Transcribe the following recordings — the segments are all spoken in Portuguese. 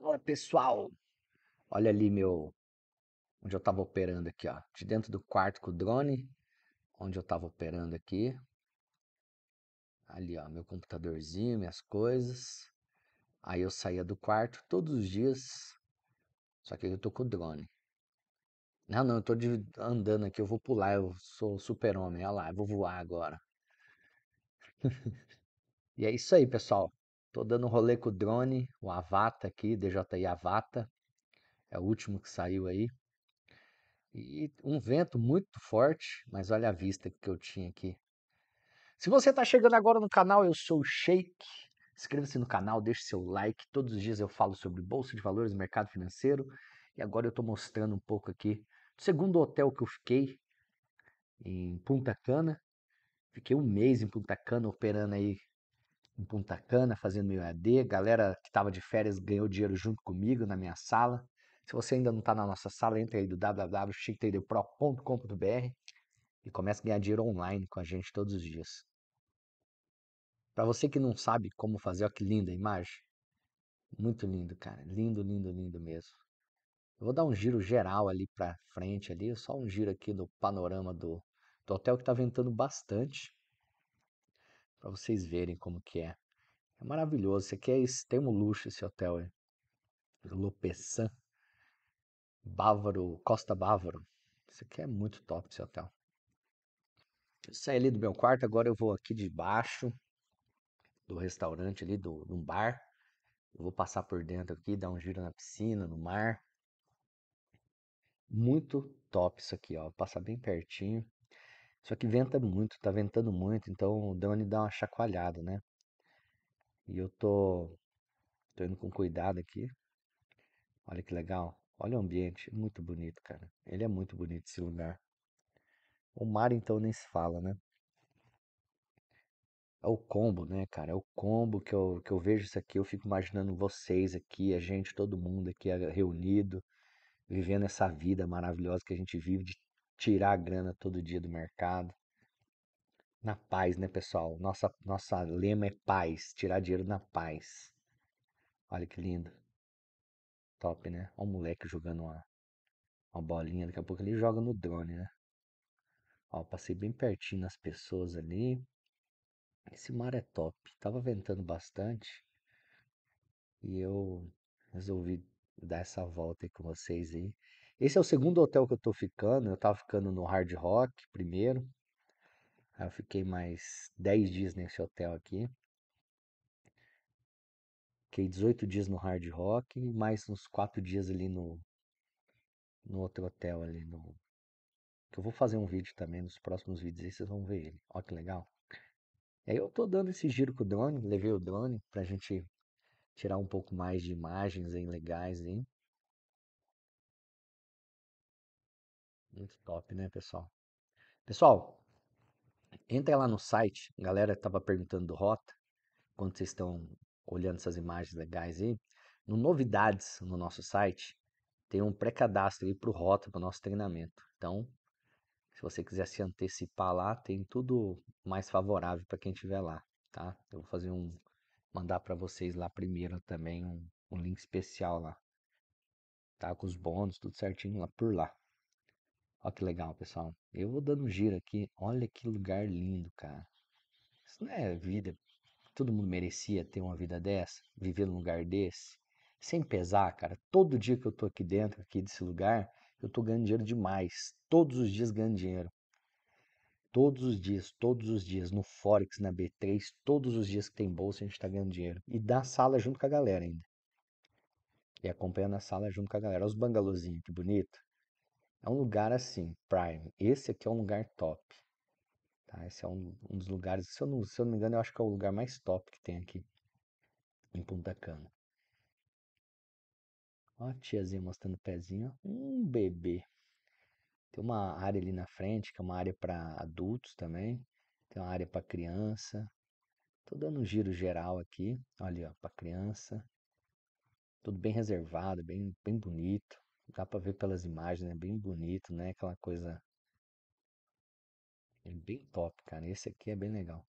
Fala pessoal, olha ali meu. Onde eu tava operando aqui, ó. De dentro do quarto com o drone. Onde eu tava operando aqui. Ali, ó, meu computadorzinho, minhas coisas. Aí eu saía do quarto todos os dias. Só que eu tô com o drone. Não, não, eu tô de, andando aqui, eu vou pular, eu sou super-homem, olha lá, eu vou voar agora. e é isso aí, pessoal. Tô dando um rolê com o drone, o Avata aqui, DJI Avata. É o último que saiu aí. E um vento muito forte, mas olha a vista que eu tinha aqui. Se você tá chegando agora no canal, eu sou o Sheik. Inscreva-se no canal, deixe seu like. Todos os dias eu falo sobre bolsa de valores, mercado financeiro. E agora eu tô mostrando um pouco aqui do segundo hotel que eu fiquei em Punta Cana. Fiquei um mês em Punta Cana operando aí em Punta Cana fazendo meu EAD, galera que estava de férias ganhou dinheiro junto comigo na minha sala. Se você ainda não está na nossa sala, entra aí do www.chictraderpro.com.br e começa a ganhar dinheiro online com a gente todos os dias. Para você que não sabe como fazer, olha que linda a imagem. Muito lindo, cara. Lindo, lindo, lindo mesmo. Eu vou dar um giro geral ali para frente ali, só um giro aqui no panorama do, do hotel que está ventando bastante para vocês verem como que é. É maravilhoso. Esse aqui é extremo luxo esse hotel aí. Lopeçan. Bávaro, Costa Bávaro. Isso aqui é muito top esse hotel. Eu saí ali do meu quarto, agora eu vou aqui debaixo do restaurante ali, do, do bar. Eu vou passar por dentro aqui, dar um giro na piscina, no mar. Muito top isso aqui, ó. Passar bem pertinho. Só que venta muito, tá ventando muito, então o drone dá uma chacoalhada, né? E eu tô, tô indo com cuidado aqui. Olha que legal. Olha o ambiente, muito bonito, cara. Ele é muito bonito esse lugar. O mar então nem se fala, né? É o combo, né, cara? É o combo que eu, que eu vejo isso aqui. Eu fico imaginando vocês aqui, a gente, todo mundo aqui reunido, vivendo essa vida maravilhosa que a gente vive de tirar a grana todo dia do mercado. Na paz, né, pessoal? Nossa, nossa lema é paz, tirar dinheiro na paz. Olha que lindo. Top, né? Olha o moleque jogando uma, uma bolinha, daqui a pouco ele joga no drone, né? Ó, passei bem pertinho nas pessoas ali. Esse mar é top. Tava ventando bastante. E eu resolvi dar essa volta aí com vocês aí. Esse é o segundo hotel que eu tô ficando. Eu tava ficando no Hard Rock primeiro. Aí eu fiquei mais 10 dias nesse hotel aqui. Fiquei 18 dias no Hard Rock e mais uns 4 dias ali no, no outro hotel ali no. Que eu vou fazer um vídeo também nos próximos vídeos aí, vocês vão ver ele. Ó que legal. E aí eu tô dando esse giro com o drone, levei o drone pra gente tirar um pouco mais de imagens aí legais aí. Muito top, né, pessoal? Pessoal, entra lá no site. A galera estava perguntando do Rota, quando vocês estão olhando essas imagens legais aí. No Novidades, no nosso site, tem um pré-cadastro aí para o Rota, para o nosso treinamento. Então, se você quiser se antecipar lá, tem tudo mais favorável para quem estiver lá, tá? Eu vou fazer um. mandar para vocês lá primeiro também um, um link especial lá tá? Com os bônus, tudo certinho lá por lá, Ó que legal, pessoal. Eu vou dando um giro aqui. Olha que lugar lindo, cara. Isso não é vida. Todo mundo merecia ter uma vida dessa, viver num lugar desse. Sem pesar, cara. Todo dia que eu tô aqui dentro, aqui desse lugar, eu tô ganhando dinheiro demais. Todos os dias ganhando dinheiro. Todos os dias, todos os dias. No Forex, na B3, todos os dias que tem bolsa, a gente tá ganhando dinheiro. E da sala junto com a galera ainda. E acompanhando a sala junto com a galera. Olha os bangalôzinhos, que bonito. É um lugar assim, prime. Esse aqui é um lugar top. Tá? Esse é um, um dos lugares, se eu, não, se eu não me engano, eu acho que é o lugar mais top que tem aqui em Punta Cana. Ó a tiazinha mostrando o pezinho. Um bebê. Tem uma área ali na frente, que é uma área para adultos também. Tem uma área para criança. Tô dando um giro geral aqui. Olha, ó, para criança. Tudo bem reservado, bem, bem bonito. Dá para ver pelas imagens, é bem bonito, né? Aquela coisa. É bem top, cara. Esse aqui é bem legal.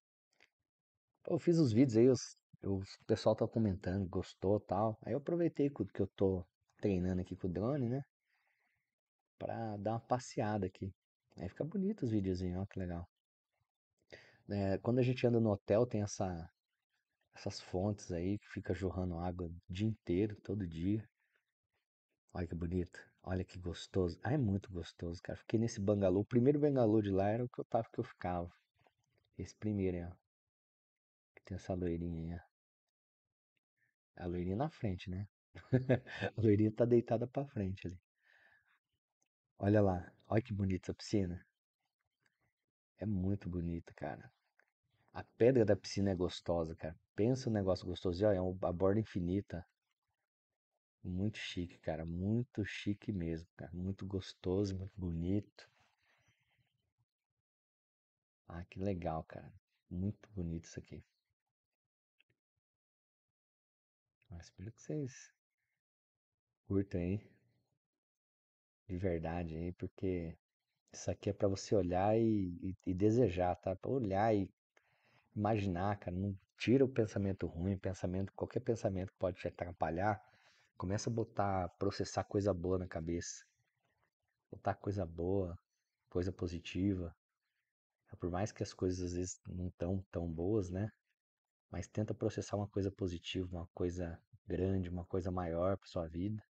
Eu fiz os vídeos aí, os, os o pessoal tá comentando, gostou tal. Aí eu aproveitei que eu tô treinando aqui com o drone, né? Pra dar uma passeada aqui. Aí fica bonito os videozinhos, ó, que legal. É, quando a gente anda no hotel, tem essa, essas fontes aí que fica jorrando água o dia inteiro, todo dia. Olha que bonito. Olha que gostoso. Ah, é muito gostoso, cara. Fiquei nesse bangalô. O primeiro bangalô de lá era o que eu tava que eu ficava. Esse primeiro, hein, ó. Que tem essa loirinha aí, ó. A loirinha na frente, né? a loirinha tá deitada pra frente ali. Olha lá. Olha que bonita a piscina. É muito bonita, cara. A pedra da piscina é gostosa, cara. Pensa um negócio gostoso. Olha, é uma borda infinita. Muito chique, cara. Muito chique mesmo, cara. Muito gostoso, muito bonito. Ah, que legal, cara. Muito bonito isso aqui. Mas espero que vocês curtam aí. De verdade aí, porque isso aqui é para você olhar e, e, e desejar, tá? Pra olhar e imaginar, cara. Não tira o pensamento ruim, pensamento, qualquer pensamento que pode te atrapalhar Começa a botar, processar coisa boa na cabeça. Botar coisa boa, coisa positiva. É, por mais que as coisas às vezes não estão tão boas, né? Mas tenta processar uma coisa positiva, uma coisa grande, uma coisa maior para sua vida.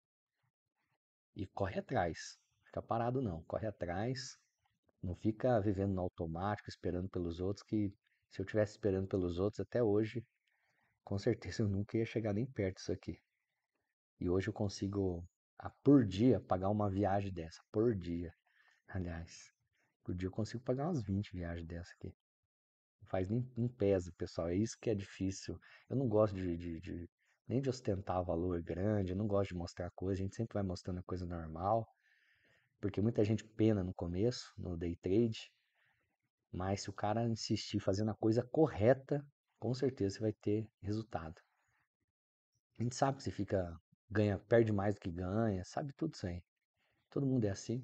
E corre atrás. Fica parado não, corre atrás. Não fica vivendo no automático, esperando pelos outros que se eu tivesse esperando pelos outros até hoje, com certeza eu nunca ia chegar nem perto disso aqui. E hoje eu consigo, a, ah, por dia, pagar uma viagem dessa. Por dia, aliás. Por dia eu consigo pagar umas 20 viagens dessa aqui. Não faz nem, nem pesa, pessoal. É isso que é difícil. Eu não gosto de, de, de nem de ostentar valor grande, eu não gosto de mostrar coisa. A gente sempre vai mostrando a coisa normal. Porque muita gente pena no começo, no day trade. Mas se o cara insistir fazendo a coisa correta, com certeza você vai ter resultado. A gente sabe que você fica ganha, perde mais do que ganha, sabe tudo isso aí. Todo mundo é assim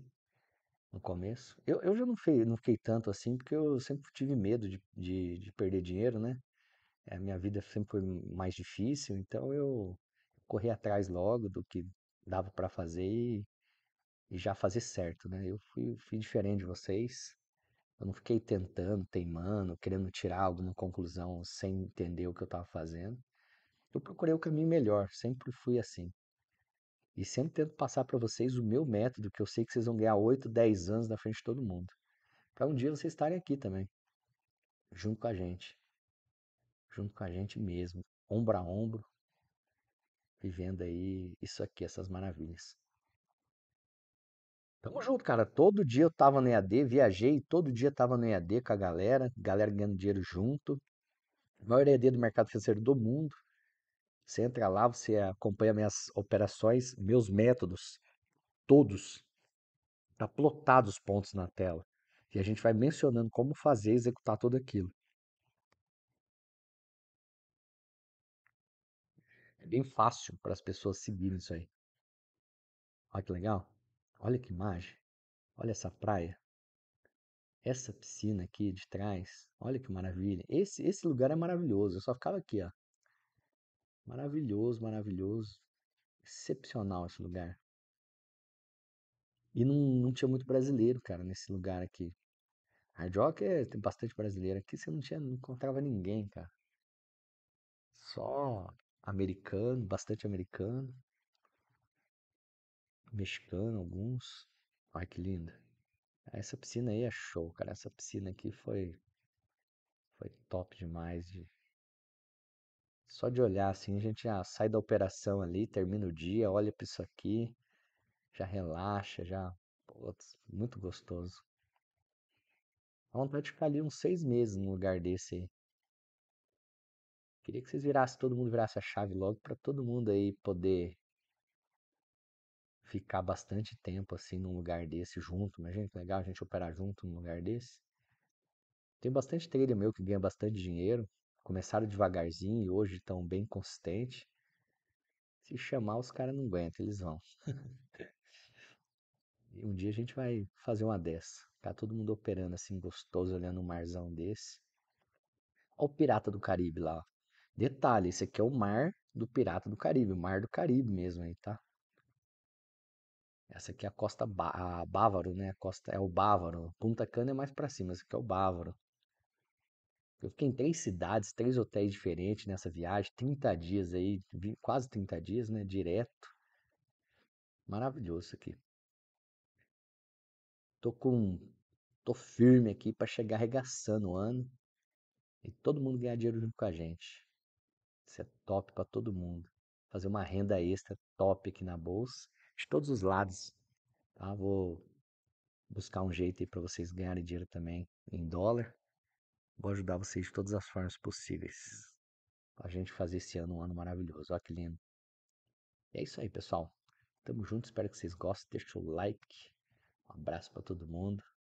no começo. Eu, eu já não fiquei, não fiquei tanto assim, porque eu sempre tive medo de, de, de perder dinheiro, né? A minha vida sempre foi mais difícil, então eu corri atrás logo do que dava para fazer e, e, já fazer certo, né? Eu fui, fui diferente de vocês. Eu não fiquei tentando, teimando, querendo tirar alguma conclusão sem entender o que eu estava fazendo. Eu procurei o caminho melhor, sempre fui assim. E sempre tento passar para vocês o meu método, que eu sei que vocês vão ganhar 8, 10 anos na frente de todo mundo. Para um dia vocês estarem aqui também, junto com a gente. Junto com a gente mesmo, ombro a ombro, vivendo aí isso aqui, essas maravilhas. Tamo junto, cara. Todo dia eu tava no EAD, viajei, todo dia tava no EAD com a galera, galera ganhando dinheiro junto. maior EAD do mercado financeiro do mundo. Você entra lá, você acompanha minhas operações, meus métodos, todos. Tá plotado os pontos na tela. E a gente vai mencionando como fazer executar tudo aquilo. É bem fácil para as pessoas seguirem isso aí. Olha que legal. Olha que imagem. Olha essa praia. Essa piscina aqui de trás. Olha que maravilha. Esse, esse lugar é maravilhoso. Eu só ficava aqui, ó. Maravilhoso, maravilhoso. Excepcional esse lugar. E não, não tinha muito brasileiro, cara, nesse lugar aqui. Hard Rock é, tem bastante brasileiro. Aqui você não tinha, não encontrava ninguém, cara. Só americano, bastante americano. Mexicano, alguns. Olha que linda. Essa piscina aí é show, cara. Essa piscina aqui foi foi top demais de só de olhar assim, a gente já ah, sai da operação ali, termina o dia, olha para isso aqui, já relaxa, já. Putz, muito gostoso. A vontade de ficar ali uns seis meses num lugar desse aí. Queria que vocês virassem, todo mundo virasse a chave logo para todo mundo aí poder ficar bastante tempo assim num lugar desse junto. Imagina que legal a gente operar junto num lugar desse. Tem bastante trader meu que ganha bastante dinheiro, começaram devagarzinho e hoje estão bem consistente. Se chamar, os caras não aguentam, eles vão. e um dia a gente vai fazer uma dessa. Ficar tá todo mundo operando assim, gostoso, olhando um marzão desse. Olha o Pirata do Caribe lá. Detalhe, esse aqui é o mar do Pirata do Caribe, o mar do Caribe mesmo aí, tá? Essa aqui é a costa a Bávaro, né? A costa é o Bávaro. Punta Cana é mais para cima, esse aqui é o Bávaro. Eu fiquei em três cidades, três hotéis diferentes nessa viagem, 30 dias aí, quase 30 dias, né? Direto. Maravilhoso isso aqui. Tô com. Tô firme aqui para chegar arregaçando o ano e todo mundo ganhar dinheiro junto com a gente. Isso é top para todo mundo. Fazer uma renda extra top aqui na bolsa, de todos os lados. Tá? Vou buscar um jeito aí para vocês ganharem dinheiro também em dólar. Vou ajudar vocês de todas as formas possíveis. Pra gente fazer esse ano um ano maravilhoso. Olha que lindo. E é isso aí, pessoal. Tamo junto, espero que vocês gostem. Deixa o like. Um abraço para todo mundo.